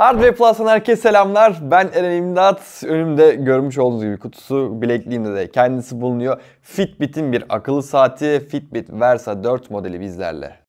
Hardware Plus'tan herkese selamlar. Ben Eren İmdat. Önümde görmüş olduğunuz gibi kutusu bilekliğinde de kendisi bulunuyor. Fitbit'in bir akıllı saati Fitbit Versa 4 modeli bizlerle.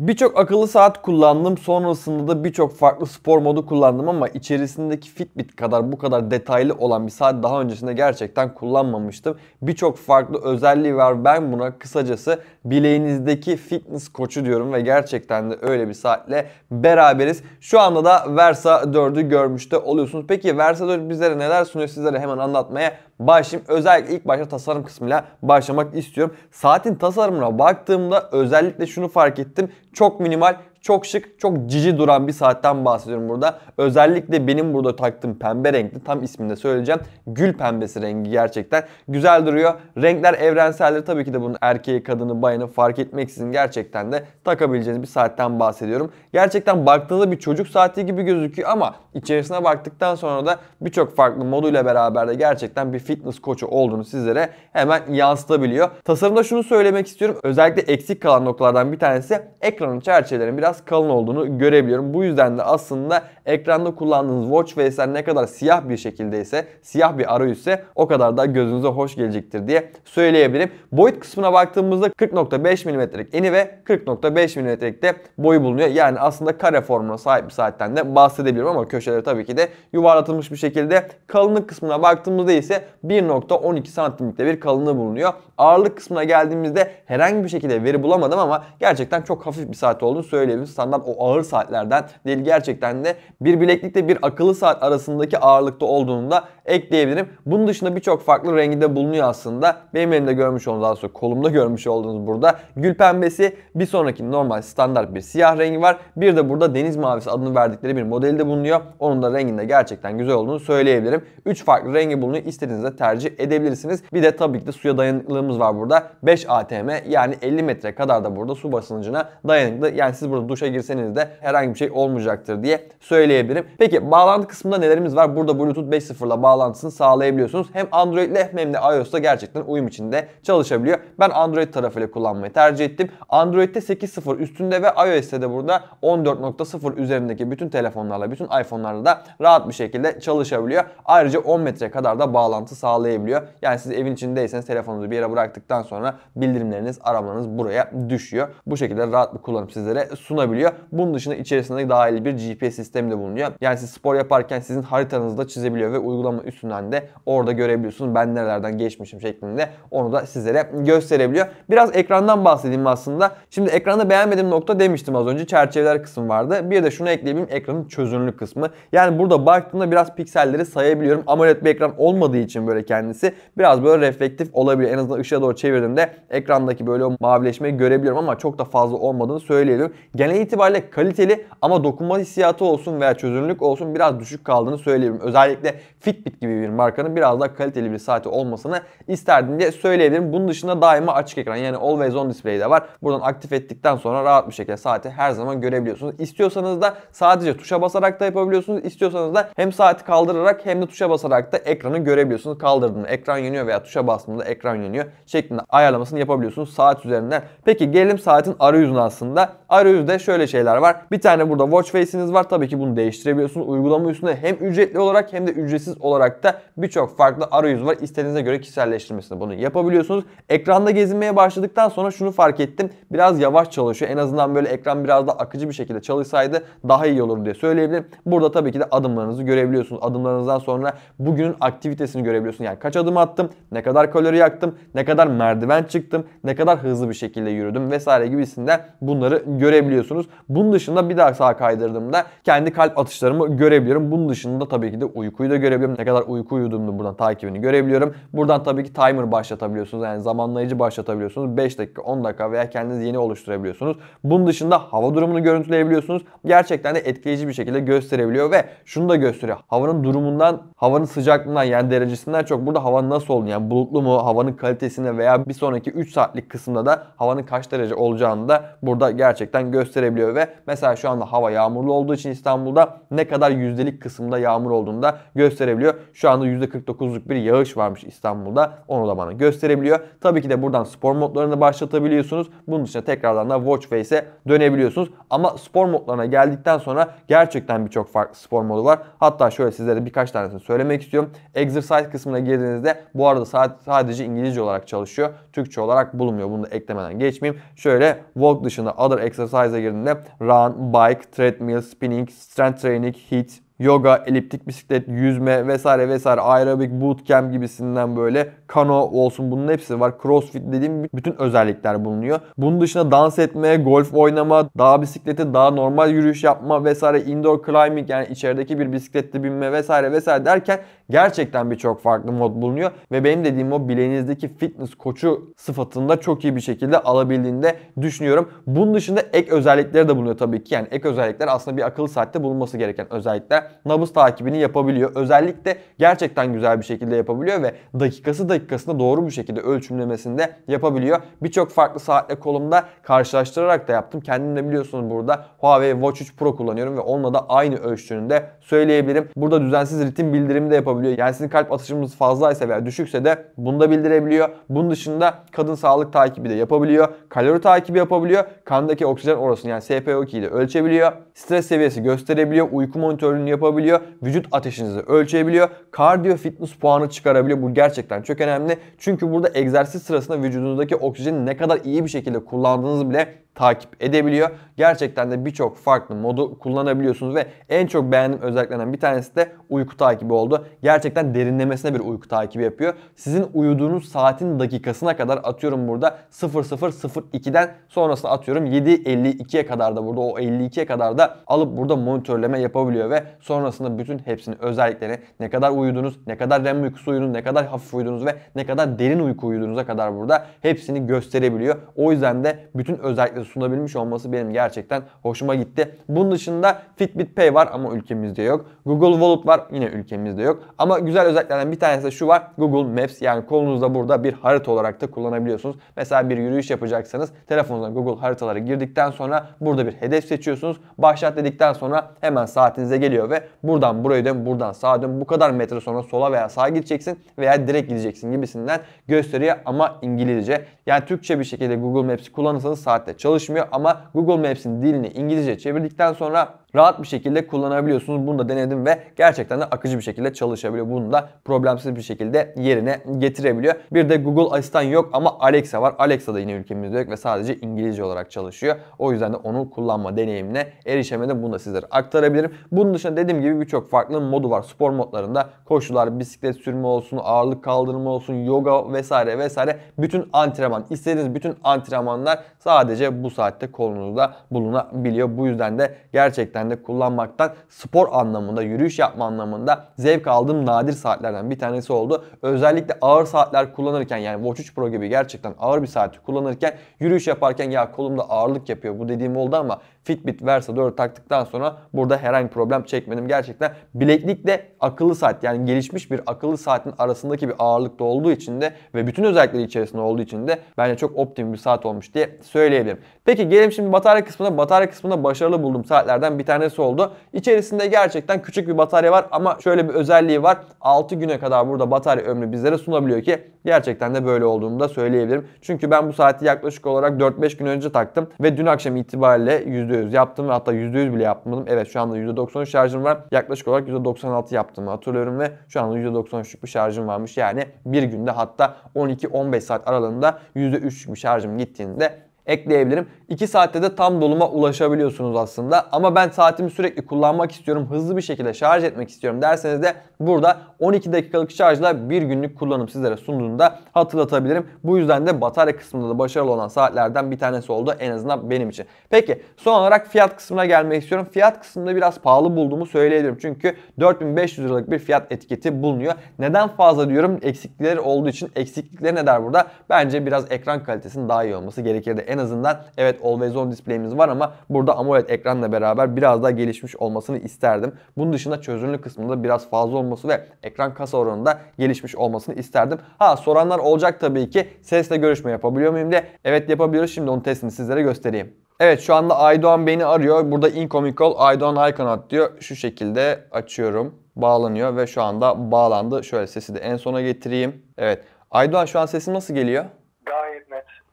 Birçok akıllı saat kullandım. Sonrasında da birçok farklı spor modu kullandım ama içerisindeki Fitbit kadar bu kadar detaylı olan bir saat daha öncesinde gerçekten kullanmamıştım. Birçok farklı özelliği var. Ben buna kısacası bileğinizdeki fitness koçu diyorum ve gerçekten de öyle bir saatle beraberiz. Şu anda da Versa 4'ü görmüş de oluyorsunuz. Peki Versa 4 bizlere neler sunuyor sizlere hemen anlatmaya başlayayım. Özellikle ilk başta tasarım kısmıyla başlamak istiyorum. Saatin tasarımına baktığımda özellikle şunu fark ettim. Çok minimal çok şık, çok cici duran bir saatten bahsediyorum burada. Özellikle benim burada taktığım pembe renkli, tam isminde söyleyeceğim. Gül pembesi rengi gerçekten güzel duruyor. Renkler evrenseldir. Tabii ki de bunun erkeği, kadını, bayanı fark etmeksizin gerçekten de takabileceğiniz bir saatten bahsediyorum. Gerçekten baktığında bir çocuk saati gibi gözüküyor ama içerisine baktıktan sonra da birçok farklı moduyla beraber de gerçekten bir fitness koçu olduğunu sizlere hemen yansıtabiliyor. Tasarımda şunu söylemek istiyorum. Özellikle eksik kalan noktalardan bir tanesi ekranın çerçevelerinin biraz biraz kalın olduğunu görebiliyorum. Bu yüzden de aslında ekranda kullandığınız watch face'ler ne kadar siyah bir şekilde ise siyah bir arayüzse o kadar da gözünüze hoş gelecektir diye söyleyebilirim. Boyut kısmına baktığımızda 40.5 mm'lik eni ve 40.5 mm'lik de boyu bulunuyor. Yani aslında kare formuna sahip bir saatten de bahsedebilirim ama köşeleri tabii ki de yuvarlatılmış bir şekilde. Kalınlık kısmına baktığımızda ise 1.12 santimlikte bir kalınlığı bulunuyor. Ağırlık kısmına geldiğimizde herhangi bir şekilde veri bulamadım ama gerçekten çok hafif bir saat olduğunu söyleyebilirim gördüğümüz standart o ağır saatlerden değil. Gerçekten de bir bileklikte bir akıllı saat arasındaki ağırlıkta olduğunu da ekleyebilirim. Bunun dışında birçok farklı rengi de bulunuyor aslında. Benim elimde görmüş olduğunuz daha sonra kolumda görmüş olduğunuz burada gül pembesi bir sonraki normal standart bir siyah rengi var. Bir de burada deniz mavisi adını verdikleri bir modeli de bulunuyor. Onun da renginde gerçekten güzel olduğunu söyleyebilirim. 3 farklı rengi bulunuyor. İstediğinizde tercih edebilirsiniz. Bir de tabii ki de suya dayanıklılığımız var burada. 5 ATM yani 50 metre kadar da burada su basıncına dayanıklı. Yani siz burada duşa girseniz de herhangi bir şey olmayacaktır diye söyleyebilirim. Peki bağlantı kısmında nelerimiz var? Burada Bluetooth 5.0 ile bağlantısını sağlayabiliyorsunuz. Hem Android ile hem de iOS'ta gerçekten uyum içinde çalışabiliyor. Ben Android tarafıyla kullanmayı tercih ettim. Android'de 8.0 üstünde ve iOS'te de burada 14.0 üzerindeki bütün telefonlarla, bütün iPhone'larla da rahat bir şekilde çalışabiliyor. Ayrıca 10 metre kadar da bağlantı sağlayabiliyor. Yani siz evin içindeyseniz telefonunuzu bir yere bıraktıktan sonra bildirimleriniz, aramalarınız buraya düşüyor. Bu şekilde rahat bir kullanım sizlere sunabiliyor bulunabiliyor. Bunun dışında içerisinde dahil bir GPS sistemi de bulunuyor. Yani siz spor yaparken sizin haritanızı da çizebiliyor ve uygulama üstünden de orada görebiliyorsunuz. Ben nerelerden geçmişim şeklinde onu da sizlere gösterebiliyor. Biraz ekrandan bahsedeyim aslında. Şimdi ekranda beğenmediğim nokta demiştim az önce. Çerçeveler kısmı vardı. Bir de şunu ekleyeyim Ekranın çözünürlük kısmı. Yani burada baktığımda biraz pikselleri sayabiliyorum. AMOLED bir ekran olmadığı için böyle kendisi biraz böyle reflektif olabilir. En azından ışığa doğru çevirdiğimde ekrandaki böyle o mavileşmeyi görebiliyorum ama çok da fazla olmadığını söyleyelim. Genel genel itibariyle kaliteli ama dokunma hissiyatı olsun veya çözünürlük olsun biraz düşük kaldığını söyleyebilirim. Özellikle Fitbit gibi bir markanın biraz daha kaliteli bir saati olmasını isterdim diye söyleyebilirim. Bunun dışında daima açık ekran yani Always On Display de var. Buradan aktif ettikten sonra rahat bir şekilde saati her zaman görebiliyorsunuz. İstiyorsanız da sadece tuşa basarak da yapabiliyorsunuz. İstiyorsanız da hem saati kaldırarak hem de tuşa basarak da ekranı görebiliyorsunuz. Kaldırdığında ekran yanıyor veya tuşa bastığında ekran yanıyor şeklinde ayarlamasını yapabiliyorsunuz saat üzerinden. Peki gelelim saatin arayüzüne aslında. Arayüzde şöyle şeyler var. Bir tane burada watch face'iniz var. Tabii ki bunu değiştirebiliyorsunuz. Uygulama üstünde hem ücretli olarak hem de ücretsiz olarak da birçok farklı arayüz var. İstediğinize göre kişiselleştirmesini bunu yapabiliyorsunuz. Ekranda gezinmeye başladıktan sonra şunu fark ettim. Biraz yavaş çalışıyor. En azından böyle ekran biraz da akıcı bir şekilde çalışsaydı daha iyi olur diye söyleyebilirim. Burada tabii ki de adımlarınızı görebiliyorsunuz. Adımlarınızdan sonra bugünün aktivitesini görebiliyorsunuz. Yani kaç adım attım, ne kadar kalori yaktım, ne kadar merdiven çıktım, ne kadar hızlı bir şekilde yürüdüm vesaire gibisinden bunları görebiliyorsunuz görebiliyorsunuz. Bunun dışında bir daha sağa kaydırdığımda kendi kalp atışlarımı görebiliyorum. Bunun dışında tabii ki de uykuyu da görebiliyorum. Ne kadar uyku uyuduğumu buradan takibini görebiliyorum. Buradan tabii ki timer başlatabiliyorsunuz. Yani zamanlayıcı başlatabiliyorsunuz. 5 dakika, 10 dakika veya kendiniz yeni oluşturabiliyorsunuz. Bunun dışında hava durumunu görüntüleyebiliyorsunuz. Gerçekten de etkileyici bir şekilde gösterebiliyor ve şunu da gösteriyor. Havanın durumundan, havanın sıcaklığından yani derecesinden çok burada hava nasıl olduğunu yani bulutlu mu, havanın kalitesine veya bir sonraki 3 saatlik kısımda da havanın kaç derece olacağını da burada gerçekten gösteriyor gösterebiliyor ve mesela şu anda hava yağmurlu olduğu için İstanbul'da ne kadar yüzdelik kısımda yağmur olduğunu da gösterebiliyor. Şu anda %49'luk bir yağış varmış İstanbul'da. Onu da bana gösterebiliyor. Tabii ki de buradan spor modlarını başlatabiliyorsunuz. Bunun dışında tekrardan da watch face'e dönebiliyorsunuz. Ama spor modlarına geldikten sonra gerçekten birçok farklı spor modu var. Hatta şöyle sizlere birkaç tanesini söylemek istiyorum. Exercise kısmına girdiğinizde bu arada sadece İngilizce olarak çalışıyor. Türkçe olarak bulunmuyor. Bunu da eklemeden geçmeyeyim. Şöyle walk dışında other exercise'a girdiğinde run, bike, treadmill, spinning, strength training, heat yoga, eliptik bisiklet, yüzme vesaire vesaire aerobik bootcamp gibisinden böyle kano olsun bunun hepsi var. Crossfit dediğim bütün özellikler bulunuyor. Bunun dışında dans etme, golf oynama, dağ bisikleti, daha normal yürüyüş yapma vesaire indoor climbing yani içerideki bir bisiklette binme vesaire vesaire derken gerçekten birçok farklı mod bulunuyor ve benim dediğim o bileğinizdeki fitness koçu sıfatında çok iyi bir şekilde alabildiğini de düşünüyorum. Bunun dışında ek özellikleri de bulunuyor tabii ki. Yani ek özellikler aslında bir akıllı saatte bulunması gereken özellikler nabız takibini yapabiliyor. Özellikle gerçekten güzel bir şekilde yapabiliyor ve dakikası dakikasında doğru bir şekilde ölçümlemesinde yapabiliyor. Birçok farklı saatle kolumda karşılaştırarak da yaptım. Kendim de biliyorsunuz burada Huawei Watch 3 Pro kullanıyorum ve onunla da aynı ölçtüğünü de söyleyebilirim. Burada düzensiz ritim bildirimi de yapabiliyor. Yani sizin kalp atışımız fazlaysa veya düşükse de bunu da bildirebiliyor. Bunun dışında kadın sağlık takibi de yapabiliyor. Kalori takibi yapabiliyor. Kandaki oksijen orasını yani SPO2'yi de ölçebiliyor. Stres seviyesi gösterebiliyor. Uyku monitörünü yapabiliyor yapabiliyor. Vücut ateşinizi ölçebiliyor. Kardiyo fitness puanı çıkarabiliyor. Bu gerçekten çok önemli. Çünkü burada egzersiz sırasında vücudunuzdaki oksijeni ne kadar iyi bir şekilde kullandığınızı bile takip edebiliyor. Gerçekten de birçok farklı modu kullanabiliyorsunuz ve en çok beğendiğim özelliklerinden bir tanesi de uyku takibi oldu. Gerçekten derinlemesine bir uyku takibi yapıyor. Sizin uyuduğunuz saatin dakikasına kadar atıyorum burada 0002'den sonrasında atıyorum 7.52'ye kadar da burada o 52'ye kadar da alıp burada monitörleme yapabiliyor ve sonrasında bütün hepsini özelliklerini ne kadar uyudunuz, ne kadar REM uykusu uyudunuz, ne kadar hafif uyudunuz ve ne kadar derin uyku uyuduğunuza kadar burada hepsini gösterebiliyor. O yüzden de bütün özellikleri özellikle sunabilmiş olması benim gerçekten hoşuma gitti. Bunun dışında Fitbit Pay var ama ülkemizde yok. Google Wallet var yine ülkemizde yok. Ama güzel özelliklerden bir tanesi de şu var. Google Maps yani kolunuzda burada bir harita olarak da kullanabiliyorsunuz. Mesela bir yürüyüş yapacaksanız telefonunuza Google haritaları girdikten sonra burada bir hedef seçiyorsunuz. Başlat dedikten sonra hemen saatinize geliyor ve buradan buraya dön, buradan sağa dön, bu kadar metre sonra sola veya sağa gideceksin veya direkt gideceksin gibisinden gösteriyor ama İngilizce. Yani Türkçe bir şekilde Google Maps'i kullanırsanız saatte çalışır çalışmıyor ama Google Maps'in dilini İngilizce çevirdikten sonra rahat bir şekilde kullanabiliyorsunuz. Bunu da denedim ve gerçekten de akıcı bir şekilde çalışabiliyor. Bunu da problemsiz bir şekilde yerine getirebiliyor. Bir de Google Asistan yok ama Alexa var. Alexa da yine ülkemizde yok ve sadece İngilizce olarak çalışıyor. O yüzden de onu kullanma deneyimine erişemedim. Bunu da sizlere aktarabilirim. Bunun dışında dediğim gibi birçok farklı modu var. Spor modlarında koşular, bisiklet sürme olsun, ağırlık kaldırma olsun, yoga vesaire vesaire bütün antrenman, istediğiniz bütün antrenmanlar sadece bu saatte kolunuzda bulunabiliyor. Bu yüzden de gerçekten gerçekten de kullanmaktan spor anlamında, yürüyüş yapma anlamında zevk aldığım nadir saatlerden bir tanesi oldu. Özellikle ağır saatler kullanırken yani Watch 3 Pro gibi gerçekten ağır bir saati kullanırken yürüyüş yaparken ya kolumda ağırlık yapıyor bu dediğim oldu ama Fitbit Versa 4 taktıktan sonra burada herhangi problem çekmedim. Gerçekten bileklikle akıllı saat yani gelişmiş bir akıllı saatin arasındaki bir ağırlıkta olduğu için de ve bütün özellikleri içerisinde olduğu için de bence çok optimum bir saat olmuş diye söyleyebilirim. Peki gelelim şimdi batarya kısmına. Batarya kısmında başarılı bulduğum saatlerden bir tanesi oldu. İçerisinde gerçekten küçük bir batarya var ama şöyle bir özelliği var. 6 güne kadar burada batarya ömrü bizlere sunabiliyor ki gerçekten de böyle olduğunu da söyleyebilirim. Çünkü ben bu saati yaklaşık olarak 4-5 gün önce taktım ve dün akşam itibariyle %100 yaptım ve hatta %100 bile yapmadım. Evet şu anda %90 şarjım var. Yaklaşık olarak %96 yaptım hatırlıyorum ve şu anda %93'lük bir şarjım varmış. Yani bir günde hatta 12-15 saat aralığında %3'lük bir şarjım gittiğinde ekleyebilirim. 2 saatte de tam doluma ulaşabiliyorsunuz aslında. Ama ben saatimi sürekli kullanmak istiyorum. Hızlı bir şekilde şarj etmek istiyorum derseniz de burada 12 dakikalık şarjla bir günlük kullanım sizlere sunduğunda hatırlatabilirim. Bu yüzden de batarya kısmında da başarılı olan saatlerden bir tanesi oldu en azından benim için. Peki son olarak fiyat kısmına gelmek istiyorum. Fiyat kısmında biraz pahalı bulduğumu söyleyebilirim. Çünkü 4500 liralık bir fiyat etiketi bulunuyor. Neden fazla diyorum eksiklikleri olduğu için eksiklikleri ne der burada? Bence biraz ekran kalitesinin daha iyi olması gerekirdi en azından evet Always On display'imiz var ama burada AMOLED ekranla beraber biraz daha gelişmiş olmasını isterdim. Bunun dışında çözünürlük kısmında biraz fazla olması ve ekran kasa oranında gelişmiş olmasını isterdim. Ha soranlar olacak tabii ki sesle görüşme yapabiliyor muyum diye. Evet yapabiliyoruz şimdi onun testini sizlere göstereyim. Evet şu anda Aydoğan beni arıyor. Burada incoming call Aydoğan Aykanat diyor. Şu şekilde açıyorum. Bağlanıyor ve şu anda bağlandı. Şöyle sesi de en sona getireyim. Evet. Aydoğan şu an sesim nasıl geliyor?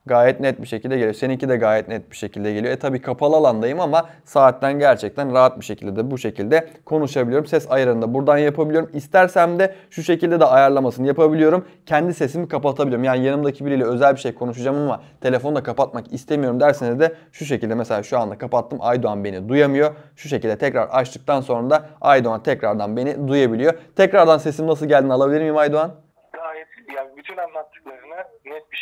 gayet net bir şekilde geliyor. Seninki de gayet net bir şekilde geliyor. E tabii kapalı alandayım ama saatten gerçekten rahat bir şekilde de bu şekilde konuşabiliyorum. Ses ayarını da buradan yapabiliyorum. İstersem de şu şekilde de ayarlamasını yapabiliyorum. Kendi sesimi kapatabiliyorum. Yani yanımdaki biriyle özel bir şey konuşacağım ama telefonu da kapatmak istemiyorum derseniz de şu şekilde mesela şu anda kapattım. Aydoğan beni duyamıyor. Şu şekilde tekrar açtıktan sonra da Aydoğan tekrardan beni duyabiliyor. Tekrardan sesim nasıl geldiğini alabilir miyim Aydoğan? Gayet yani bütün anlattığın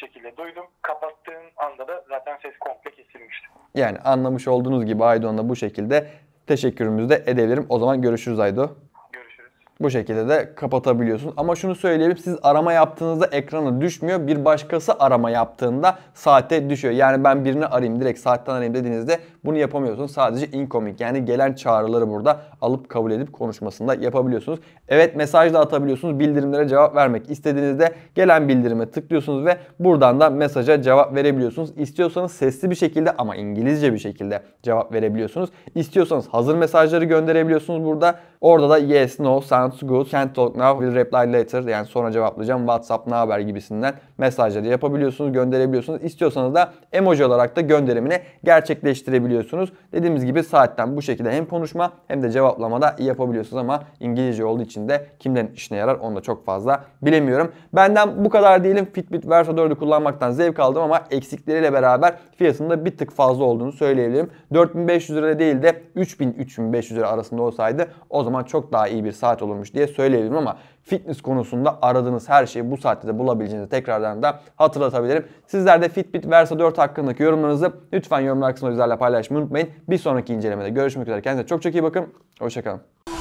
bir şekilde duydum. Kapattığım anda da zaten ses komple kesilmişti. Yani anlamış olduğunuz gibi Aydoğan'a bu şekilde teşekkürümüzü de edebilirim. O zaman görüşürüz Aydo. Görüşürüz. Bu şekilde de kapatabiliyorsun. Ama şunu söyleyelim siz arama yaptığınızda ekrana düşmüyor. Bir başkası arama yaptığında saate düşüyor. Yani ben birini arayayım direkt saatten arayayım dediğinizde bunu yapamıyorsunuz. Sadece incoming yani gelen çağrıları burada alıp kabul edip konuşmasında yapabiliyorsunuz. Evet mesaj da atabiliyorsunuz. Bildirimlere cevap vermek istediğinizde gelen bildirime tıklıyorsunuz ve buradan da mesaja cevap verebiliyorsunuz. İstiyorsanız sesli bir şekilde ama İngilizce bir şekilde cevap verebiliyorsunuz. İstiyorsanız hazır mesajları gönderebiliyorsunuz burada. Orada da yes, no, sounds good, can't talk now, will reply later yani sonra cevaplayacağım, whatsapp ne haber gibisinden mesajları yapabiliyorsunuz, gönderebiliyorsunuz. İstiyorsanız da emoji olarak da gönderimini gerçekleştirebiliyorsunuz yapabiliyorsunuz. Dediğimiz gibi saatten bu şekilde hem konuşma hem de cevaplamada yapabiliyorsunuz ama İngilizce olduğu için de kimden işine yarar onu da çok fazla bilemiyorum. Benden bu kadar diyelim. Fitbit Versa 4'ü kullanmaktan zevk aldım ama eksikleriyle beraber fiyatında bir tık fazla olduğunu söyleyebilirim. 4500 lira değil de 3000-3500 lira arasında olsaydı o zaman çok daha iyi bir saat olurmuş diye söyleyebilirim ama fitness konusunda aradığınız her şeyi bu saatte de bulabileceğinizi tekrardan da hatırlatabilirim. Sizler de Fitbit Versa 4 hakkındaki yorumlarınızı lütfen yorumlar kısmında bizlerle paylaşın paylaşmayı unutmayın. Bir sonraki incelemede görüşmek üzere. Kendinize çok çok iyi bakın. Hoşçakalın.